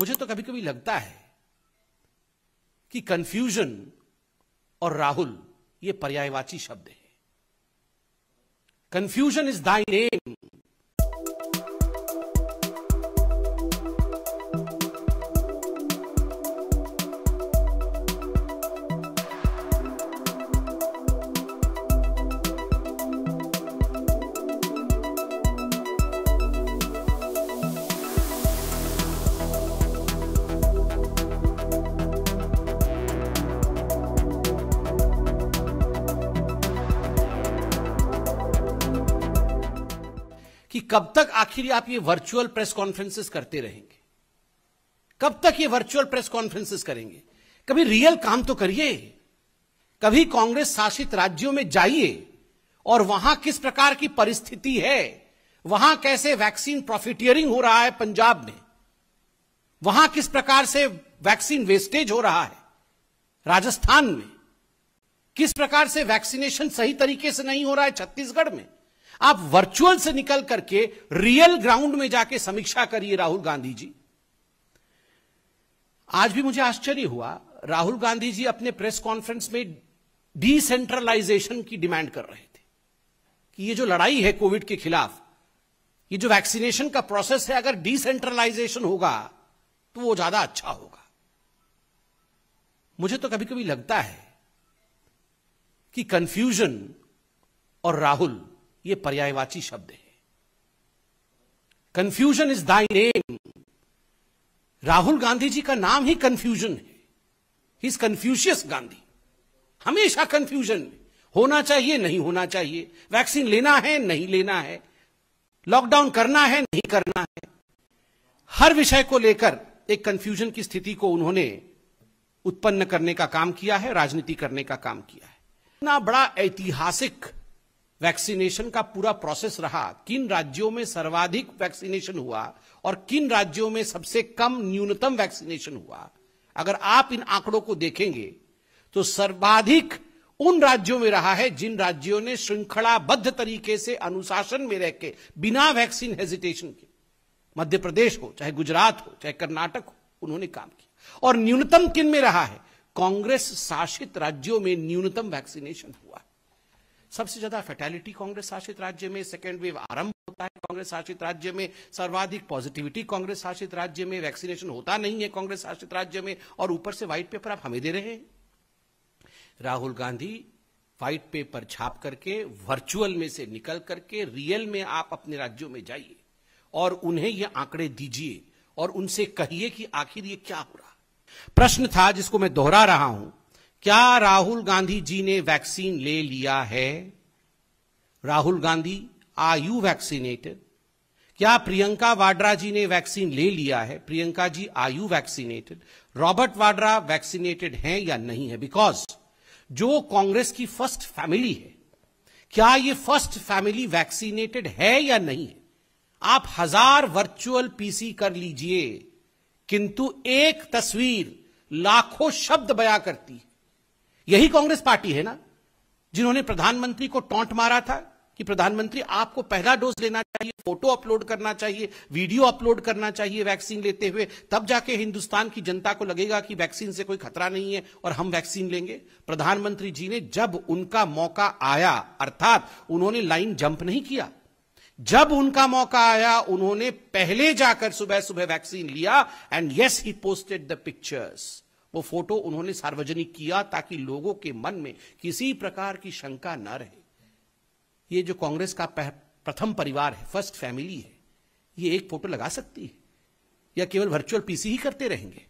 मुझे तो कभी कभी लगता है कि कंफ्यूजन और राहुल ये पर्यायवाची शब्द है कंफ्यूजन इज दाई नेम कि कब तक आखिर आप ये वर्चुअल प्रेस कॉन्फ्रेंसेस करते रहेंगे कब तक ये वर्चुअल प्रेस कॉन्फ्रेंसेस करेंगे कभी रियल काम तो करिए कभी कांग्रेस शासित राज्यों में जाइए और वहां किस प्रकार की परिस्थिति है वहां कैसे वैक्सीन प्रॉफिटियरिंग हो रहा है पंजाब में वहां किस प्रकार से वैक्सीन वेस्टेज हो रहा है राजस्थान में किस प्रकार से वैक्सीनेशन सही तरीके से नहीं हो रहा है छत्तीसगढ़ में आप वर्चुअल से निकल करके रियल ग्राउंड में जाके समीक्षा करिए राहुल गांधी जी आज भी मुझे आश्चर्य हुआ राहुल गांधी जी अपने प्रेस कॉन्फ्रेंस में डिसेंट्रलाइजेशन की डिमांड कर रहे थे कि ये जो लड़ाई है कोविड के खिलाफ ये जो वैक्सीनेशन का प्रोसेस है अगर डिसेंट्रलाइजेशन होगा तो वो ज्यादा अच्छा होगा मुझे तो कभी कभी लगता है कि कंफ्यूजन और राहुल ये पर्यायवाची शब्द है confusion is thy name Rahul Gandhi ji का नाम ही कंफ्यूजन है ही इज कंफ्यूशियस गांधी हमेशा कंफ्यूजन में होना चाहिए नहीं होना चाहिए वैक्सीन लेना है नहीं लेना है लॉकडाउन करना है नहीं करना है हर विषय को लेकर एक कंफ्यूजन की स्थिति को उन्होंने उत्पन्न करने का काम किया है राजनीति करने का काम किया है इतना बड़ा ऐतिहासिक वैक्सीनेशन का पूरा प्रोसेस रहा किन राज्यों में सर्वाधिक वैक्सीनेशन हुआ और किन राज्यों में सबसे कम न्यूनतम वैक्सीनेशन हुआ अगर आप इन आंकड़ों को देखेंगे तो सर्वाधिक उन राज्यों में रहा है जिन राज्यों ने श्रृंखलाबद्ध तरीके से अनुशासन में रहकर बिना वैक्सीन हेजिटेशन के मध्य प्रदेश हो चाहे गुजरात हो चाहे कर्नाटक हो उन्होंने काम किया और न्यूनतम किन में रहा है कांग्रेस शासित राज्यों में न्यूनतम वैक्सीनेशन हुआ सबसे ज्यादा फैटेलिटी कांग्रेस शासित राज्य में सेकेंड वेव आरंभ होता है कांग्रेस शासित राज्य में सर्वाधिक पॉजिटिविटी कांग्रेस शासित राज्य में वैक्सीनेशन होता नहीं है कांग्रेस शासित राज्य में और ऊपर से व्हाइट पेपर आप हमें दे रहे हैं राहुल गांधी व्हाइट पेपर छाप करके वर्चुअल में से निकल करके रियल में आप अपने राज्यों में जाइए और उन्हें ये आंकड़े दीजिए और उनसे कहिए कि आखिर ये क्या हो रहा प्रश्न था जिसको मैं दोहरा रहा हूं क्या राहुल गांधी जी ने वैक्सीन ले लिया है Rahul Gandhi are you vaccinated क्या प्रियंका वाड्रा जी ने वैक्सीन ले लिया है Priyanka ji are you vaccinated Robert Vadra vaccinated हैं या नहीं है बिकॉज जो कांग्रेस की फर्स्ट फैमिली है क्या ये फर्स्ट फैमिली वैक्सीनेटेड है या नहीं है आप हजार वर्चुअल पीसी कर लीजिए किंतु एक तस्वीर लाखों शब्द बया करती है यही कांग्रेस पार्टी है ना जिन्होंने प्रधानमंत्री को टोंट मारा था कि प्रधानमंत्री आपको पहला डोज लेना चाहिए फोटो अपलोड करना चाहिए वीडियो अपलोड करना चाहिए वैक्सीन लेते हुए तब जाके हिंदुस्तान की जनता को लगेगा कि वैक्सीन से कोई खतरा नहीं है और हम वैक्सीन लेंगे प्रधानमंत्री जी ने जब उनका मौका आया अर्थात उन्होंने लाइन जंप नहीं किया जब उनका मौका आया उन्होंने पहले जाकर सुबह सुबह वैक्सीन लिया and yes he posted the pictures वो फोटो उन्होंने सार्वजनिक किया ताकि लोगों के मन में किसी प्रकार की शंका न रहे ये जो कांग्रेस का प्रथम परिवार है फर्स्ट फैमिली है ये एक फोटो लगा सकती है या केवल वर्चुअल पीसी ही करते रहेंगे